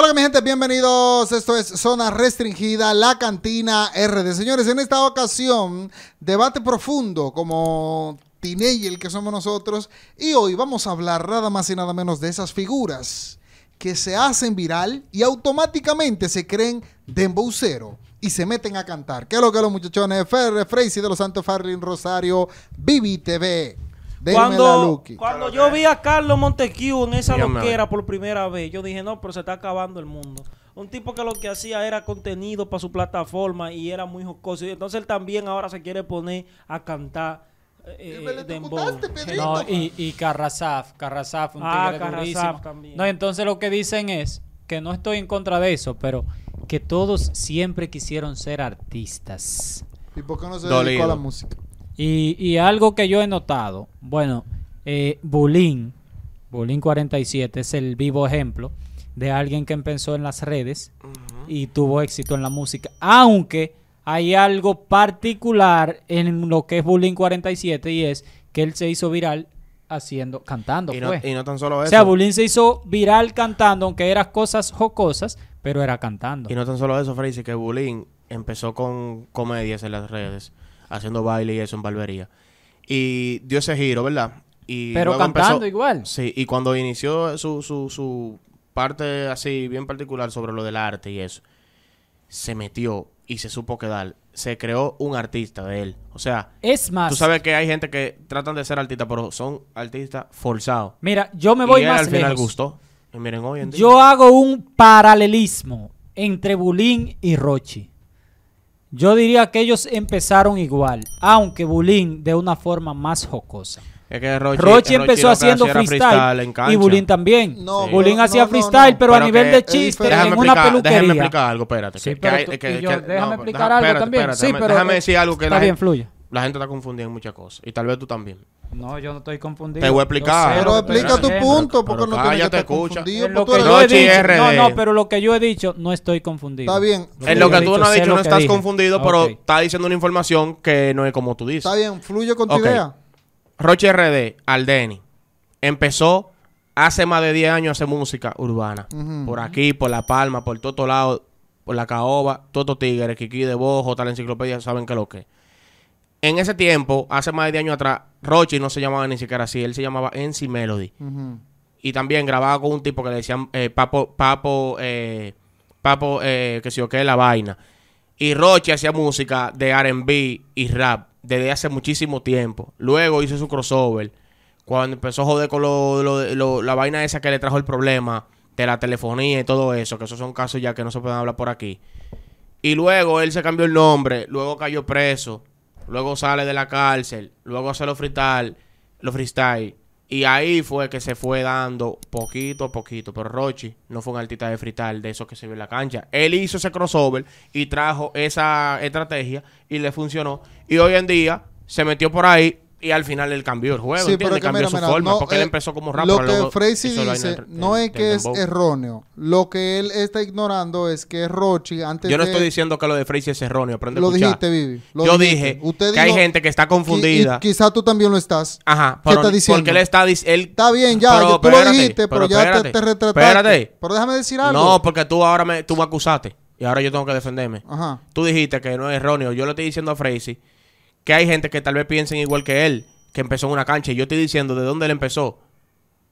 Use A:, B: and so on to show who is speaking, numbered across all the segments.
A: Hola mi gente, bienvenidos. Esto es Zona Restringida, la cantina RD. Señores, en esta ocasión, debate profundo como el que somos nosotros. Y hoy vamos a hablar nada más y nada menos de esas figuras que se hacen viral y automáticamente se creen dembowcero y se meten a cantar. ¿Qué es lo que los muchachones? Ferre, Freisy de los Santos, Farlin, Rosario, Vivi TV. Cuando, yo vi a Carlos Montesquieu en esa loquera por primera vez, yo dije, no, pero se está acabando el mundo.
B: Un tipo que lo que hacía era contenido para su plataforma y era muy jocoso. entonces él también ahora se
C: quiere poner a cantar eh, y, pues. Carrasaf, Carrasaf, un ah, tigre No, entonces lo que dicen es que no estoy en contra de eso, pero que todos siempre quisieron ser artistas.
A: ¿Y por qué no se dedicó a la música?
C: Y, algo que yo he notado, bueno, eh, Bulín, Bulín 47 es el vivo ejemplo de alguien que empezó en las redes y tuvo éxito en la música, aunque hay algo particular en lo que es Bulín 47 y es que él se hizo viral haciendo, cantando. Y no, pues. y no tan solo eso. O sea, Bulín se hizo viral cantando, aunque eran cosas jocosas, pero
D: era cantando. Y no tan solo eso, Freddy, que Bulín empezó con comedias en las redes haciendo baile y eso en barbería. Y dio ese giro, ¿verdad? Y Pero cantando igual. Sí, y cuando inició su, su, su parte así bien particular sobre lo del arte y eso, se metió y se supo quedar. Se creó un artista de él. O sea, es más. Tú sabes que hay gente que tratan de ser artista, pero son artistas forzados. Mira, yo me voy y él, Y al final gustó. miren hoy Yo
C: hago un paralelismo entre Bulín y Rochi. Yo diría que ellos empezaron igual, aunque Bulín de una forma más jocosa.
D: Es que Rochi, empezó haciendo
C: freestyle, y Bulín también. Bulín hacía freestyle, pero, a nivel de chiste en una peluquería. Déjame explicar algo, espérate. que, que, déjame explicar algo también. sí, déjame, pero déjame decir algo que la gente,
D: La gente está confundiendo en muchas cosas y tal vez tú también.
C: No, yo no estoy confundido. Te voy a explicar. pero explica tu punto, porque no te escucha. no, no, pero lo que yo he dicho, no
D: estoy confundido. Está bien. En lo que, tú no has dicho, no estás confundido, pero está diciendo una información que no es como tú dices. Está bien, fluye con tu idea. Roche RD, Aldeni, empezó hace más de 10 años a hacer música urbana. Por aquí, por La Palma, por todo lado, por La Caoba, todo tigre Kiki de Bojo, tal enciclopedia, saben qué lo que en ese tiempo, hace más de 10 años atrás, Roche no se llamaba ni siquiera así, él se llamaba Ency Melody. Y también grababa con un tipo que le decían eh, Papo, Papo, eh, Papo, eh, que si yo qué, la vaina. Y Roche hacía música de RB y rap desde hace muchísimo tiempo. Luego hizo su crossover. Cuando empezó a joder con la vaina esa que le trajo el problema de la telefonía y todo eso, que esos son casos ya que no se pueden hablar por aquí. Y luego él se cambió el nombre, luego cayó preso luego sale de la cárcel, luego hace los freestyle, los freestyle. Y ahí fue que se fue dando poquito a poquito. Pero Rochi no fue un artista de freestyle de esos que se vio en la cancha. Él hizo ese crossover y trajo esa estrategia y le funcionó. Y hoy en día se metió por ahí y al final él cambió el juego, sí, pero que cambió su forma, porque él eh, empezó como rap. Lo que Frazee dice no es que es erróneo.
A: Lo que él está ignorando es que Rochi antes Yo no estoy
D: diciendo que lo de Frazee es erróneo, aprende Lo dijiste, Vivi. Yo dije que hay gente que está confundida.
A: quizás tú también lo estás. Ajá, ¿Qué diciendo? porque él está él Está bien, ya, pero, tú lo dijiste, pero, ya te, te, retrataste. Espérate. Pero déjame decir algo. No,
D: porque tú ahora me tú me acusaste y ahora yo tengo que defenderme. Ajá. Tú dijiste que no es erróneo. Yo le estoy diciendo a Frey que hay gente que tal vez piensen igual que él, que empezó en una cancha. Y yo estoy diciendo de dónde él empezó.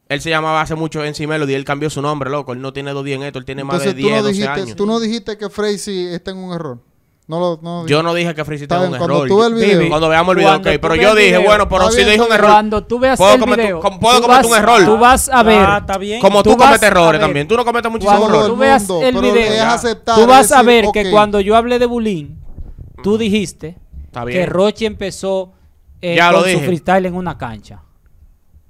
D: Él se llamaba hace mucho Cimelo Melody, él cambió su nombre, loco. Él no tiene dos días en esto, él tiene más de 10, 12 años. Tú
A: no dijiste que Frazee está en un error. No lo, no yo no
D: dije que está en un error. el video, cuando veamos el video, ok. Pero yo dije, bueno, pero si sí dijo un error. Cuando tú veas el video, puedo cometer un error. Tú vas a ver. Ah, Como tú, cometes errores también. Tú no cometes muchísimos cuando errores. Tú veas el video. Tú vas a ver que cuando
C: yo hablé de bullying, tú dijiste que Roche empezó eh, con su freestyle en una cancha.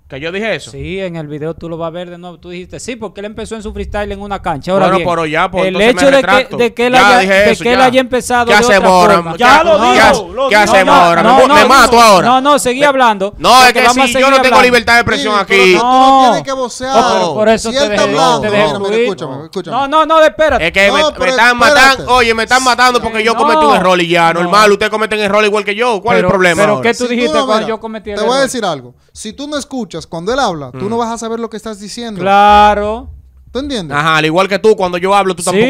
C: ¿Que yo dije eso? Sí, en el video tú lo vas a ver de nuevo. Tú dijiste, sí, porque él empezó en su freestyle en una cancha. Ahora bien, pero ya, pues, el hecho de que, él, haya, empezado. Ya se otra Ya, lo no, Ya ¿Qué hacemos No, me mato ahora. No, no, seguí hablando. No, es que, yo no tengo libertad de expresión aquí. No,
D: tienes que vocear. Oh, por eso si te escúchame, escúchame. No, no, no, espérate. Es que me están matando. Oye, me están matando porque yo cometí un error y ya. Normal, ustedes cometen error igual que yo. ¿Cuál es el problema? Pero, ¿qué tú dijiste cuando yo cometí el error? Te voy a decir
A: algo. Si tú no escuchas, cuando él habla, tú no mm. vas a saber lo que estás diciendo. Claro. ¿Tú entiendes? Ajá, al igual que tú, cuando yo hablo, tú tampoco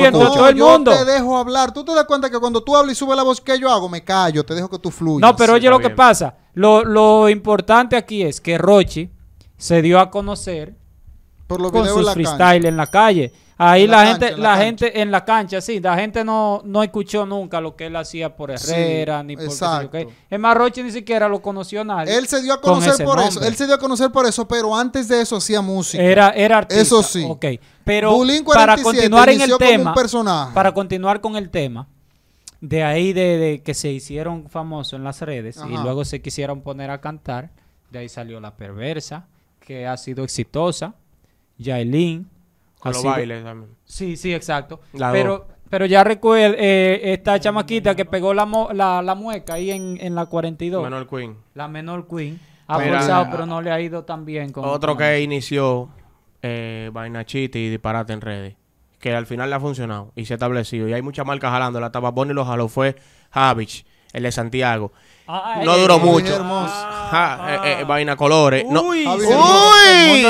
A: Yo te dejo hablar. Tú te das cuenta que cuando tú hablas y sube la voz que yo hago, me callo, te dejo que tú fluyas. No, pero oye lo que pasa.
C: Lo, lo importante aquí es que Rochi se dio a conocer por lo con freestyle en la calle. Ahí la, gente, la, gente en la cancha, sí, la gente no, no escuchó nunca lo que él hacía por Herrera, ni por exacto. Qué, okay. ni siquiera lo conoció nadie. Él se dio a conocer por eso, él
A: se dio a conocer por eso, pero antes de eso hacía música. Era, era artista. Eso sí. Pero para continuar en el tema,
C: para continuar con el tema, de ahí de, que se hicieron famosos en las redes y luego se quisieron poner a cantar, de ahí salió La Perversa, que ha sido exitosa Yailin. Con los bailes también. Sí, sí, exacto. pero, pero ya recuerda eh, esta chamaquita que pegó la, la, mueca ahí en, la 42. Menor Queen. La menor Queen. Ha ah, pero no le ha ido tan bien. Con, otro que
D: inició eh, vaina y disparate en redes. Que al final le ha funcionado y se ha establecido. Y hay muchas marcas jalando. La Tapa y lo jaló fue Javich el de Santiago. no duró mucho. vaina colores. Uy, no,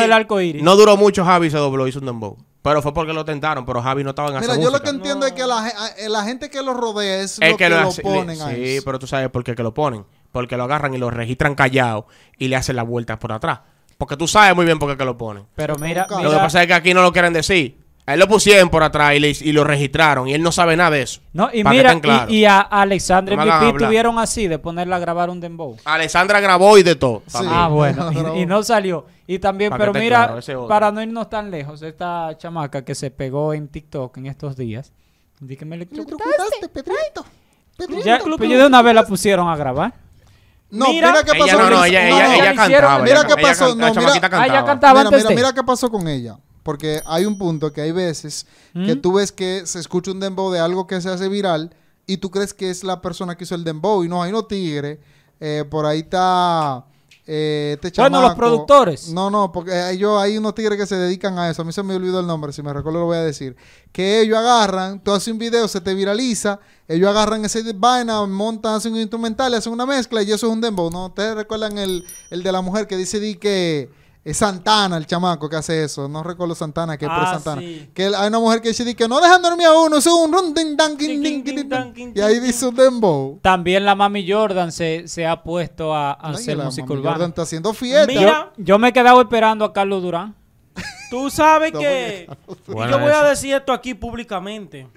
D: El no duró mucho. Javi se dobló, hizo un dembow. Pero fue porque lo tentaron, pero Javi no estaba en Mira, yo lo que
A: entiendo es que eh, la, gente que lo rodea es, lo que, lo, ponen ahí.
D: Sí, pero tú sabes por qué que lo ponen. Porque lo agarran y lo registran callado y le hacen las vueltas por atrás. Porque tú sabes muy bien por qué que lo ponen. Pero
C: mira, lo que pasa
D: es que aquí no lo quieren decir él lo pusieron por atrás y, lo registraron y él no sabe nada de eso. No, y mira, y,
C: a Alexandra y Pipi tuvieron así de ponerla a grabar un dembow.
D: Alexandra grabó y de todo. Ah, bueno, y, no
C: salió. Y también, pero mira, para no irnos tan lejos, esta chamaca que se pegó en TikTok en estos días. Dígame, Ya de una vez la pusieron a grabar. No, mira, qué pasó. Ella, ella, ella, cantaba. Mira qué Ella, cantaba.
A: mira qué pasó con ella. Porque hay un punto que hay veces que tú ves que se escucha un dembow de algo que se hace viral y tú crees que es la persona que hizo el dembow y no, hay no tigre. Eh, por ahí está... Eh, este bueno, los productores. No, no, porque ellos, eh, hay unos tigres que se dedican a eso. A mí se me olvidó el nombre, si me recuerdo lo voy a decir. Que ellos agarran, tú haces un video, se te viraliza, ellos agarran ese vaina, montan, hacen un instrumental, hacen una mezcla y eso es un dembow, ¿no? Ustedes recuerdan el, el de la mujer que dice di que es Santana el chamaco que hace eso. No recuerdo Santana, que es ah, Santana. Sí. Que hay una mujer que dice que no dejan dormir a uno, es un run, ding, Y ahí dice un dembow.
C: También la mami Jordan se, se ha puesto a, hacer música urbana. Jordan está haciendo fiesta. Mira, yo, me he quedado esperando a Carlos Durán. Tú sabes que. y yo voy a
B: decir esto aquí públicamente.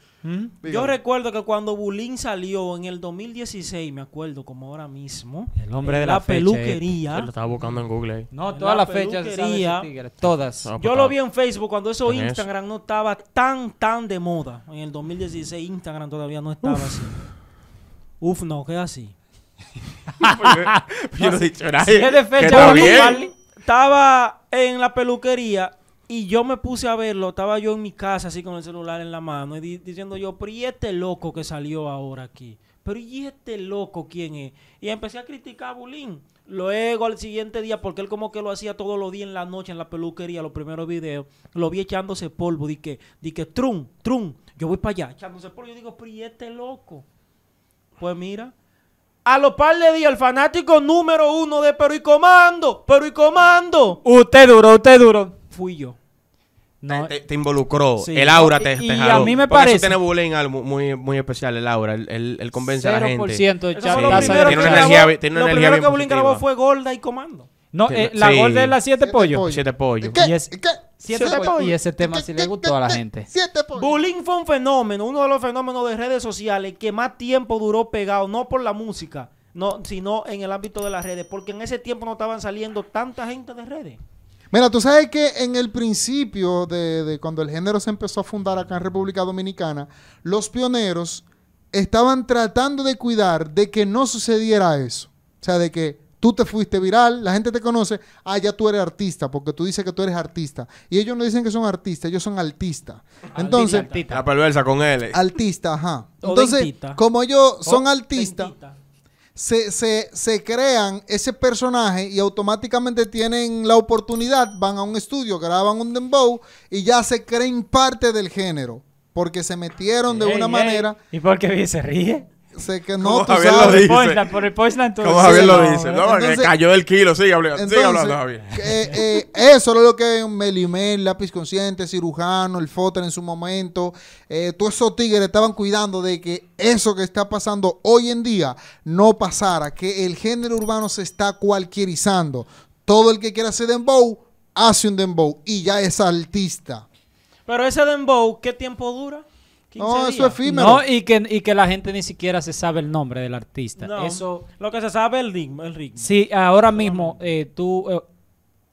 B: Yo recuerdo que cuando Bulín salió en el 2016, me acuerdo como ahora mismo. El nombre de la, eh, peluquería. buscando en Google.
C: No, todas las fechas Todas. Pues yo lo vi en
B: Facebook cuando eso Instagram no estaba tan, tan de moda. En el 2016 Instagram todavía no estaba así. Uf, no, que así.
C: Yo no he dicho nada. de fecha,
B: estaba en la peluquería y yo me puse a verlo, estaba yo en mi casa así con el celular en la mano y diciendo yo, pero este loco que salió ahora aquí, pero y este loco quién es. Y empecé a criticar a Bulín. Luego al siguiente día, porque él como que lo hacía todos los días en la noche en la peluquería, los primeros videos, lo vi echándose polvo, di que, di que trum, trum, yo voy para allá, echándose polvo, yo digo, pero este loco. Pues mira, a los par de días, el fanático número uno de Pero y Comando, Pero y Comando. Usted duro,
C: usted duro. Fui yo
D: te, involucró, el aura te, y, Y a mí me parece. Eso tiene bullying algo muy, muy especial, el aura. El, el, convence a la gente. 100% de Tiene una energía, tiene una energía primero que Bullying grabó
B: fue Golda y Comando. No, eh, la gorda
D: Golda es la siete pollo 7 pollos.
C: ¿Qué? Siete pollo. Y ese tema sí le gustó a la gente.
B: Siete pollo. Bullying fue un fenómeno, uno de los fenómenos de redes sociales que más tiempo duró pegado, no por la música, no, sino en el ámbito de las redes. Porque en ese tiempo no estaban saliendo tanta gente de redes.
A: Mira, tú sabes que en el principio de, cuando el género se empezó a fundar acá en República Dominicana, los pioneros estaban tratando de cuidar de que no sucediera eso. O sea, de que tú te fuiste viral, la gente te conoce, ah, ya tú eres artista, porque tú dices que tú eres artista. Y ellos no dicen que son artistas, ellos son artistas. Entonces,
D: la ah, perversa con él.
A: Artista, ajá. Entonces, como ellos son artistas, se, se, crean ese personaje y automáticamente tienen la oportunidad, van a un estudio, graban un dembow y ya se creen parte del género. Porque se metieron de una manera.
D: ¿Y por qué se ríe? sé que no, tú sabes. Lo
A: Por el Como Javier lo dice. No, cayó
D: del kilo, sigue hablando, Javier.
A: Eh, eh, eso es lo que Melimel, lápiz consciente, cirujano, el Fotter en su momento, eh, todos esos tigres estaban cuidando de que eso que está pasando hoy en día no pasara, que el género urbano se está cualquierizando. Todo el que quiera hacer dembow, hace un dembow y ya es artista.
B: Pero ese dembow, ¿qué tiempo dura? No, eso es efímero. No, y
C: que, y que la gente ni siquiera se sabe el nombre del artista. eso, lo que se sabe es el ritmo. El ritmo. Sí, ahora mismo eh, tú, eh,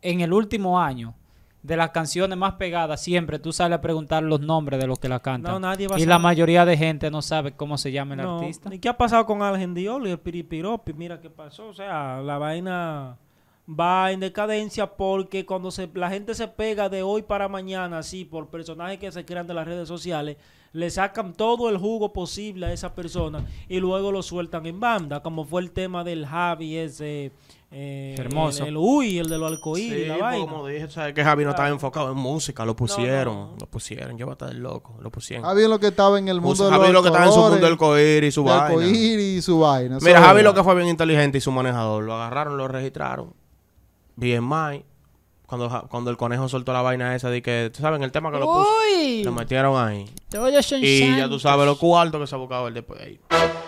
C: en el último año, de las canciones más pegadas, siempre tú sales a preguntar los nombres de los que la cantan. y la mayoría de gente no sabe cómo se llama el artista.
B: ¿Y qué ha pasado con Algen y el Piripiropi? Mira qué pasó. O sea, la vaina va en decadencia porque cuando se, la gente se pega de hoy para mañana, así por personajes que se crean de las redes sociales, le sacan todo el jugo posible a esa persona y luego lo sueltan en banda, como fue el tema del Javi ese. Eh, Hermoso. El, Uy, el de los alcohíris, la pues, vaina. como dije, sabes que Javi no estaba
D: ah. enfocado en música, lo pusieron, lo pusieron, yo va a estar loco, lo pusieron. Javi lo
A: que estaba en el mundo de los Javi lo que estaba en su mundo alcohíris y y su vaina. Mira, Javi lo
D: que fue bien inteligente y su manejador, lo agarraron, lo registraron BMI, cuando, cuando el conejo soltó la vaina esa de que, tú sabes, el tema que lo puso, lo metieron ahí. y ya tú sabes lo cuarto que se ha buscado él después de ahí.